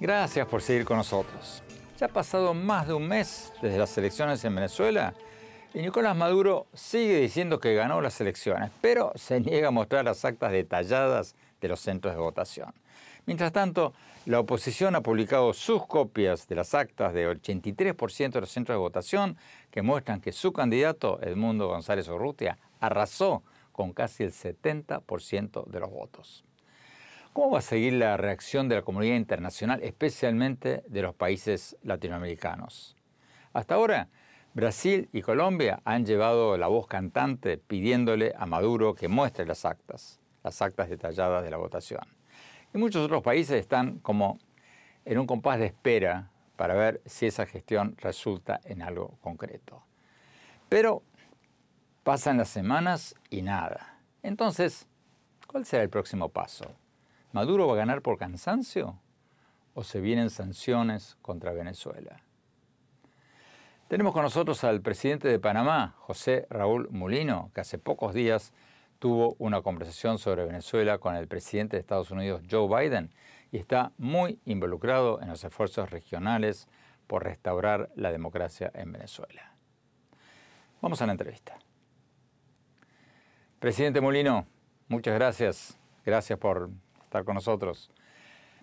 Gracias por seguir con nosotros. Ya ha pasado más de un mes desde las elecciones en Venezuela y Nicolás Maduro sigue diciendo que ganó las elecciones, pero se niega a mostrar las actas detalladas de los centros de votación. Mientras tanto, la oposición ha publicado sus copias de las actas de 83% de los centros de votación que muestran que su candidato, Edmundo González Urrutia, arrasó con casi el 70% de los votos. ¿Cómo va a seguir la reacción de la comunidad internacional, especialmente de los países latinoamericanos? Hasta ahora, Brasil y Colombia han llevado la voz cantante pidiéndole a Maduro que muestre las actas, las actas detalladas de la votación. Y muchos otros países están como en un compás de espera para ver si esa gestión resulta en algo concreto. Pero pasan las semanas y nada. Entonces, ¿cuál será el próximo paso? ¿Maduro va a ganar por cansancio o se vienen sanciones contra Venezuela? Tenemos con nosotros al presidente de Panamá, José Raúl Mulino, que hace pocos días tuvo una conversación sobre Venezuela con el presidente de Estados Unidos, Joe Biden, y está muy involucrado en los esfuerzos regionales por restaurar la democracia en Venezuela. Vamos a la entrevista. Presidente Molino, muchas gracias. Gracias por estar con nosotros.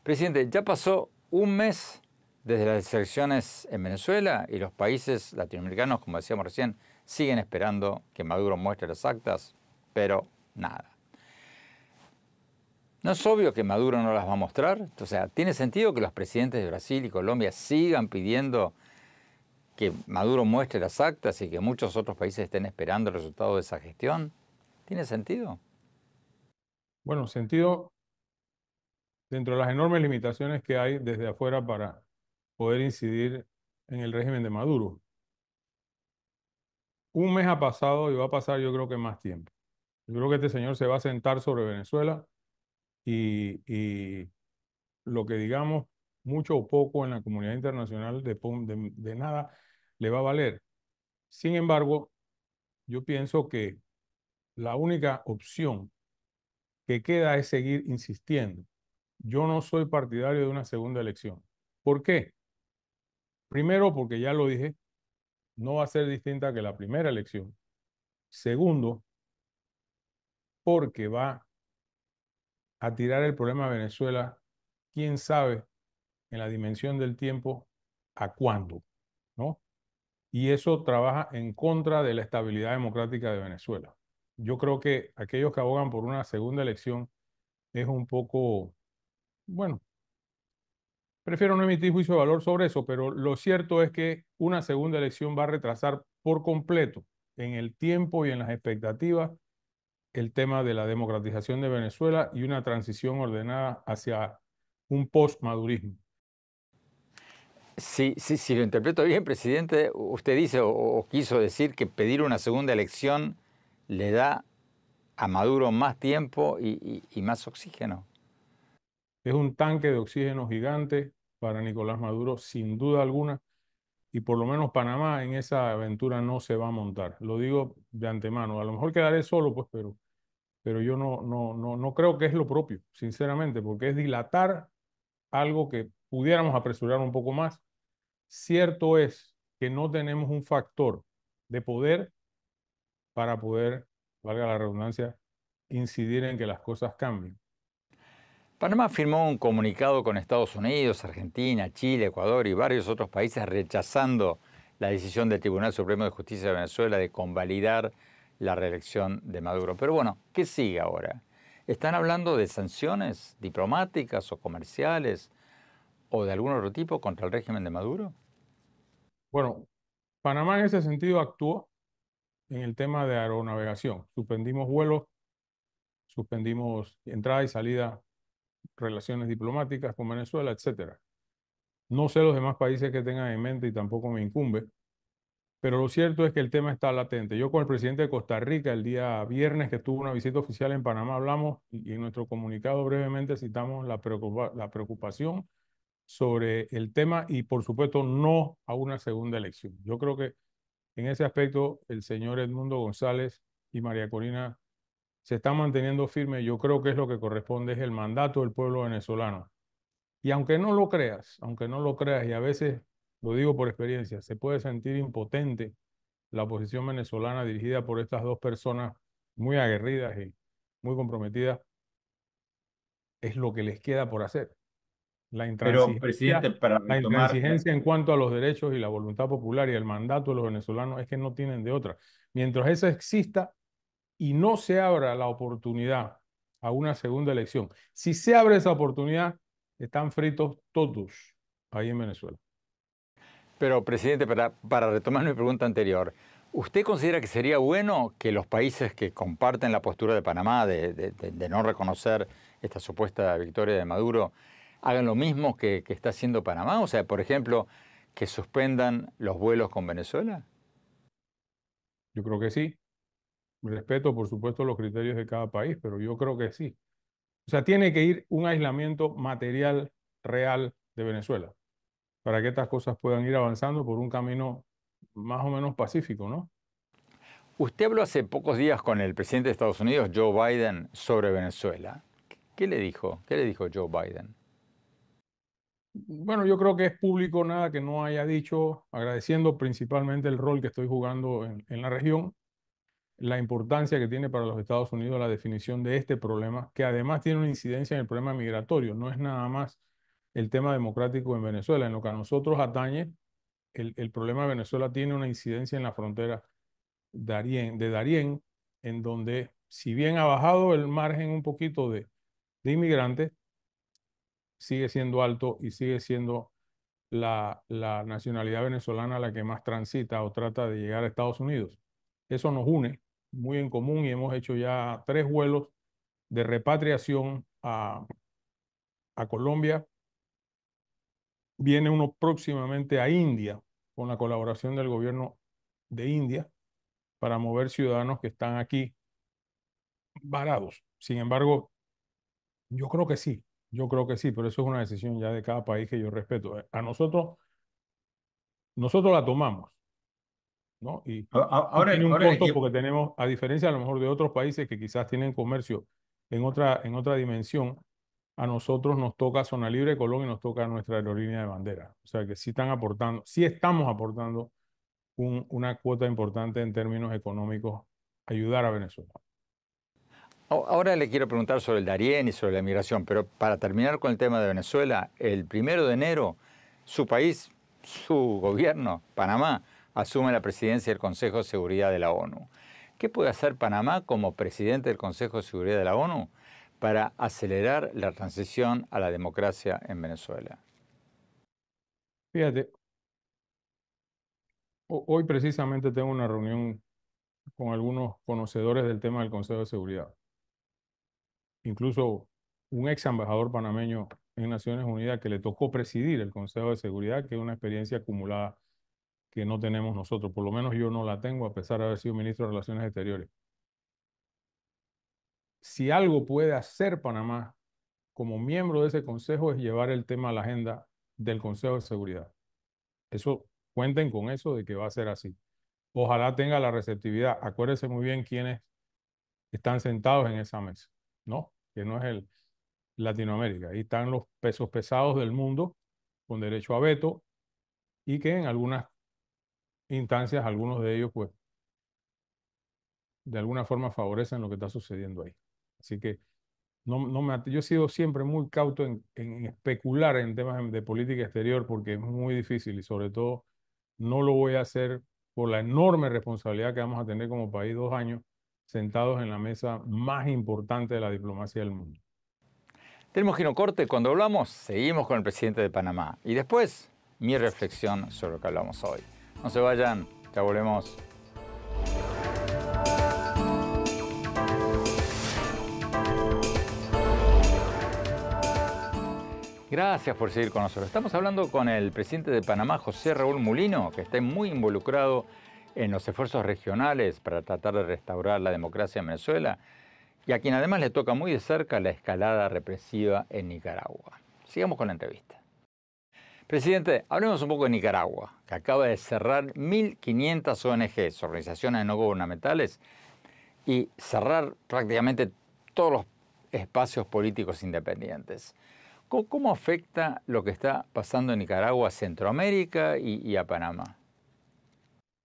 Presidente, ya pasó un mes desde las elecciones en Venezuela y los países latinoamericanos, como decíamos recién, siguen esperando que Maduro muestre las actas, pero nada. ¿No es obvio que Maduro no las va a mostrar? O sea, ¿tiene sentido que los presidentes de Brasil y Colombia sigan pidiendo que Maduro muestre las actas y que muchos otros países estén esperando el resultado de esa gestión? ¿Tiene sentido? Bueno, sentido dentro de las enormes limitaciones que hay desde afuera para poder incidir en el régimen de Maduro. Un mes ha pasado y va a pasar yo creo que más tiempo. Yo creo que este señor se va a sentar sobre Venezuela y, lo que digamos mucho o poco en la comunidad internacional de, de nada le va a valer. Sin embargo, yo pienso que la única opción que queda es seguir insistiendo yo no soy partidario de una segunda elección. ¿Por qué? Primero, porque ya lo dije, no va a ser distinta que la primera elección. Segundo, porque va a tirar el problema a Venezuela, quién sabe, en la dimensión del tiempo, a cuándo, ¿no? Y eso trabaja en contra de la estabilidad democrática de Venezuela. Yo creo que aquellos que abogan por una segunda elección es un poco bueno, prefiero no emitir juicio de valor sobre eso, pero lo cierto es que una segunda elección va a retrasar por completo en el tiempo y en las expectativas el tema de la democratización de Venezuela y una transición ordenada hacia un post-Madurismo. Sí, sí, sí, lo interpreto bien, presidente. Usted dice o, quiso decir que pedir una segunda elección le da a Maduro más tiempo y más oxígeno. Es un tanque de oxígeno gigante para Nicolás Maduro, sin duda alguna, y por lo menos Panamá en esa aventura no se va a montar. Lo digo de antemano. A lo mejor quedaré solo, pues, pero, pero yo no, no, no, no creo que es lo propio, sinceramente, porque es dilatar algo que pudiéramos apresurar un poco más. Cierto es que no tenemos un factor de poder para poder, valga la redundancia, incidir en que las cosas cambien. Panamá firmó un comunicado con Estados Unidos, Argentina, Chile, Ecuador y varios otros países rechazando la decisión del Tribunal Supremo de Justicia de Venezuela de convalidar la reelección de Maduro. Pero bueno, ¿qué sigue ahora? ¿Están hablando de sanciones diplomáticas o comerciales o de algún otro tipo contra el régimen de Maduro? Bueno, Panamá en ese sentido actuó en el tema de aeronavegación. Suspendimos vuelos, suspendimos entrada y salida relaciones diplomáticas con Venezuela, etcétera. No sé los demás países que tengan en mente y tampoco me incumbe, pero lo cierto es que el tema está latente. Yo con el presidente de Costa Rica el día viernes que tuvo una visita oficial en Panamá hablamos y en nuestro comunicado brevemente citamos la, la preocupación sobre el tema y por supuesto no a una segunda elección. Yo creo que en ese aspecto el señor Edmundo González y María Corina se está manteniendo firme, yo creo que es lo que corresponde, es el mandato del pueblo venezolano. Y aunque no lo creas, aunque no lo creas, y a veces lo digo por experiencia, se puede sentir impotente la oposición venezolana dirigida por estas dos personas muy aguerridas y muy comprometidas, es lo que les queda por hacer. La intransigencia, presidente, para la en eh, cuanto a los derechos y la voluntad popular y el mandato de los venezolanos es que no tienen de otra. Mientras eso exista, y no se abra la oportunidad a una segunda elección, si se abre esa oportunidad, están fritos todos ahí en Venezuela. Pero, presidente, para, para retomar mi pregunta anterior, ¿usted considera que sería bueno que los países que comparten la postura de Panamá de, no reconocer esta supuesta victoria de Maduro hagan lo mismo que, que está haciendo Panamá? O sea, por ejemplo, que suspendan los vuelos con Venezuela. Yo creo que sí. Respeto, por supuesto, los criterios de cada país, pero yo creo que sí. O sea, tiene que ir un aislamiento material real de Venezuela para que estas cosas puedan ir avanzando por un camino más o menos pacífico, ¿no? Usted habló hace pocos días con el presidente de Estados Unidos, Joe Biden, sobre Venezuela. ¿Qué le dijo? ¿Qué le dijo Joe Biden? Bueno, yo creo que es público nada que no haya dicho, agradeciendo principalmente el rol que estoy jugando en, en la región la importancia que tiene para los Estados Unidos la definición de este problema, que además tiene una incidencia en el problema migratorio, no es nada más el tema democrático en Venezuela. En lo que a nosotros atañe, el, problema de Venezuela tiene una incidencia en la frontera de Darién, en donde si bien ha bajado el margen un poquito de, de inmigrantes, sigue siendo alto y sigue siendo la, la nacionalidad venezolana la que más transita o trata de llegar a Estados Unidos. Eso nos une muy en común y hemos hecho ya tres vuelos de repatriación a, a Colombia. Viene uno próximamente a India con la colaboración del gobierno de India para mover ciudadanos que están aquí varados. Sin embargo, yo creo que sí, yo creo que sí, pero eso es una decisión ya de cada país que yo respeto. A nosotros, nosotros la tomamos. Y ahora, tiene un porque tenemos, a diferencia a lo mejor de otros países que quizás tienen comercio en otra, en otra dimensión, a nosotros nos toca Zona Libre de Colón y nos toca nuestra aerolínea de bandera. O sea que sí están aportando, sí estamos aportando una cuota importante en términos económicos, ayudar a Venezuela. Ahora le quiero preguntar sobre el Darién y sobre la migración, pero para terminar con el tema de Venezuela, el primero de enero, su país, su gobierno, Panamá, asume la presidencia del Consejo de Seguridad de la ONU. ¿Qué puede hacer Panamá como presidente del Consejo de Seguridad de la ONU para acelerar la transición a la democracia en Venezuela? Fíjate, hoy precisamente tengo una reunión con algunos conocedores del tema del Consejo de Seguridad. Incluso un ex embajador panameño en Naciones Unidas que le tocó presidir el Consejo de Seguridad, que es una experiencia acumulada que no tenemos nosotros. Por lo menos yo no la tengo, a pesar de haber sido ministro de Relaciones Exteriores. Si algo puede hacer Panamá como miembro de ese consejo es llevar el tema a la agenda del Consejo de Seguridad. Eso, cuenten con eso de que va a ser así. Ojalá tenga la receptividad. Acuérdense muy bien quiénes están sentados en esa mesa, ¿no? Que no es el Latinoamérica. Ahí están los pesos pesados del mundo con derecho a veto y que en algunas instancias, algunos de ellos, pues, de alguna forma favorecen lo que está sucediendo ahí. Así que no, no me, yo he sido siempre muy cauto en, especular en temas de política exterior porque es muy difícil y sobre todo no lo voy a hacer por la enorme responsabilidad que vamos a tener como país dos años sentados en la mesa más importante de la diplomacia del mundo. Tenemos que corte. Cuando hablamos, seguimos con el presidente de Panamá. Y después, mi reflexión sobre lo que hablamos hoy. No se vayan, ya volvemos. Gracias por seguir con nosotros. Estamos hablando con el presidente de Panamá, José Raúl Mulino, que está muy involucrado en los esfuerzos regionales para tratar de restaurar la democracia en Venezuela y a quien además le toca muy de cerca la escalada represiva en Nicaragua. Sigamos con la entrevista. Presidente, hablemos un poco de Nicaragua, que acaba de cerrar 1.500 ONGs, organizaciones no gubernamentales, y cerrar prácticamente todos los espacios políticos independientes. ¿Cómo, afecta lo que está pasando en Nicaragua a Centroamérica y, a Panamá?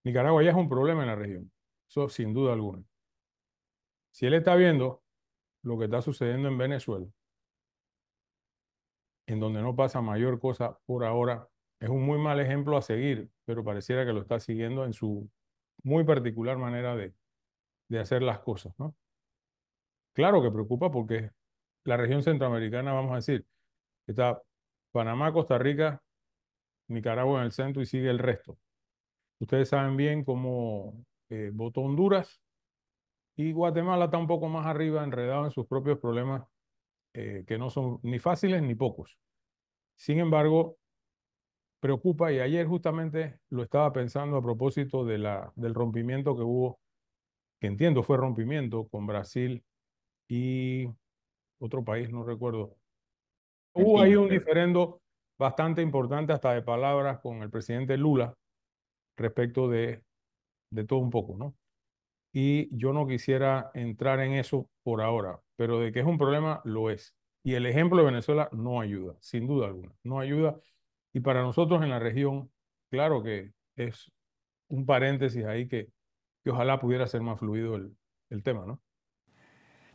Nicaragua ya es un problema en la región, eso sin duda alguna. Si él está viendo lo que está sucediendo en Venezuela, en donde no pasa mayor cosa por ahora. Es un muy mal ejemplo a seguir, pero pareciera que lo está siguiendo en su muy particular manera de, de hacer las cosas. ¿no? Claro que preocupa porque la región centroamericana, vamos a decir, está Panamá, Costa Rica, Nicaragua en el centro y sigue el resto. Ustedes saben bien cómo eh, votó Honduras y Guatemala está un poco más arriba, enredado en sus propios problemas eh, que no son ni fáciles ni pocos. Sin embargo, preocupa y ayer justamente lo estaba pensando a propósito de la, del rompimiento que hubo, que entiendo fue rompimiento con Brasil y otro país, no recuerdo. Hubo ahí un diferendo bastante importante hasta de palabras con el presidente Lula respecto de, de todo un poco, ¿no? Y yo no quisiera entrar en eso por ahora pero de que es un problema, lo es. Y el ejemplo de Venezuela no ayuda, sin duda alguna, no ayuda. Y para nosotros en la región, claro que es un paréntesis ahí que, que ojalá pudiera ser más fluido el, tema, ¿no?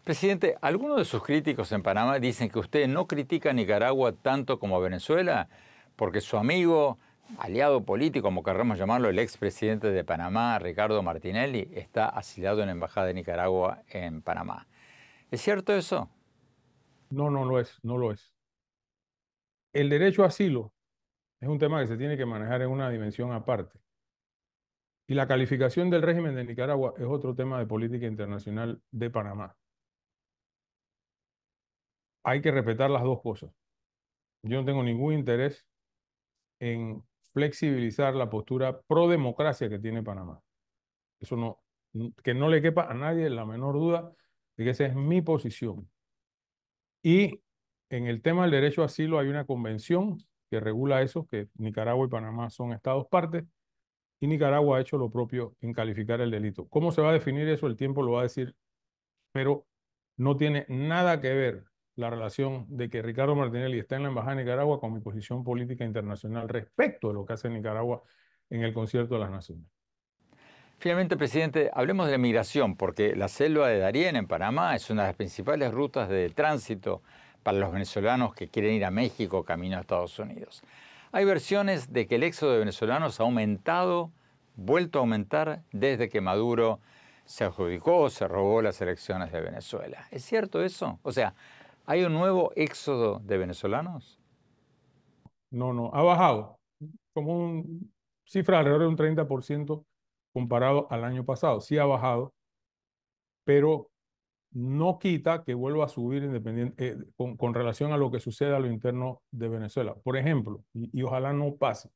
Presidente, algunos de sus críticos en Panamá dicen que usted no critica a Nicaragua tanto como a Venezuela, porque su amigo, aliado político, como querramos llamarlo, el expresidente de Panamá, Ricardo Martinelli, está asilado en la Embajada de Nicaragua en Panamá. ¿Es cierto eso? No, no lo es, no lo es. El derecho a asilo es un tema que se tiene que manejar en una dimensión aparte. Y la calificación del régimen de Nicaragua es otro tema de política internacional de Panamá. Hay que respetar las dos cosas. Yo no tengo ningún interés en flexibilizar la postura pro democracia que tiene Panamá. Eso no, que no le quepa a nadie la menor duda esa es mi posición. Y en el tema del derecho a asilo hay una convención que regula eso, que Nicaragua y Panamá son estados partes, y Nicaragua ha hecho lo propio en calificar el delito. ¿Cómo se va a definir eso? El tiempo lo va a decir, pero no tiene nada que ver la relación de que Ricardo Martinelli está en la Embajada de Nicaragua con mi posición política internacional respecto de lo que hace Nicaragua en el concierto de las Naciones. Finalmente, presidente, hablemos de la migración, porque la selva de Darién en Panamá es una de las principales rutas de tránsito para los venezolanos que quieren ir a México camino a Estados Unidos. Hay versiones de que el éxodo de venezolanos ha aumentado, vuelto a aumentar desde que Maduro se adjudicó o se robó las elecciones de Venezuela. ¿Es cierto eso? O sea, ¿hay un nuevo éxodo de venezolanos? No, no, ha bajado como un cifra alrededor de un 30% comparado al año pasado. Sí ha bajado, pero no quita que vuelva a subir independiente, eh, con, relación a lo que sucede a lo interno de Venezuela. Por ejemplo, y, y, ojalá no pase,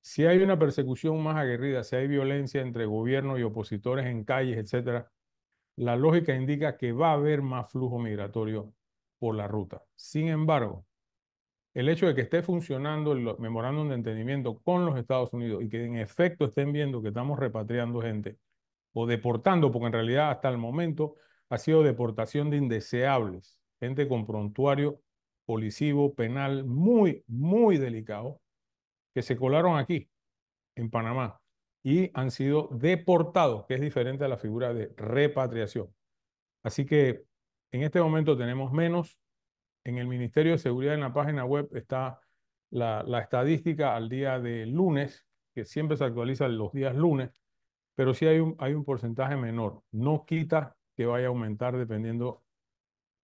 si hay una persecución más aguerrida, si hay violencia entre gobierno y opositores en calles, etc., la lógica indica que va a haber más flujo migratorio por la ruta. Sin embargo, el hecho de que esté funcionando el memorándum de entendimiento con los Estados Unidos y que en efecto estén viendo que estamos repatriando gente o deportando, porque en realidad hasta el momento ha sido deportación de indeseables, gente con prontuario policivo, penal, muy, muy delicado, que se colaron aquí, en Panamá, y han sido deportados, que es diferente a la figura de repatriación. Así que en este momento tenemos menos, en el Ministerio de Seguridad en la página web está la, estadística al día de lunes, que siempre se actualiza los días lunes, pero sí hay un, hay un porcentaje menor. No quita que vaya a aumentar dependiendo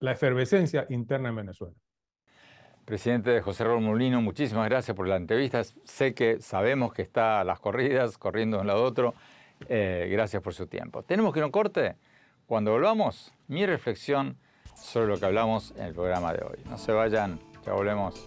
la efervescencia interna en Venezuela. Presidente José Raúl Molino, muchísimas gracias por la entrevista. Sé que sabemos que está a las corridas, corriendo de un lado a otro. Eh, gracias por su tiempo. Tenemos que ir a un corte. Cuando volvamos, mi reflexión sobre lo que hablamos en el programa de hoy. No se vayan, ya volvemos.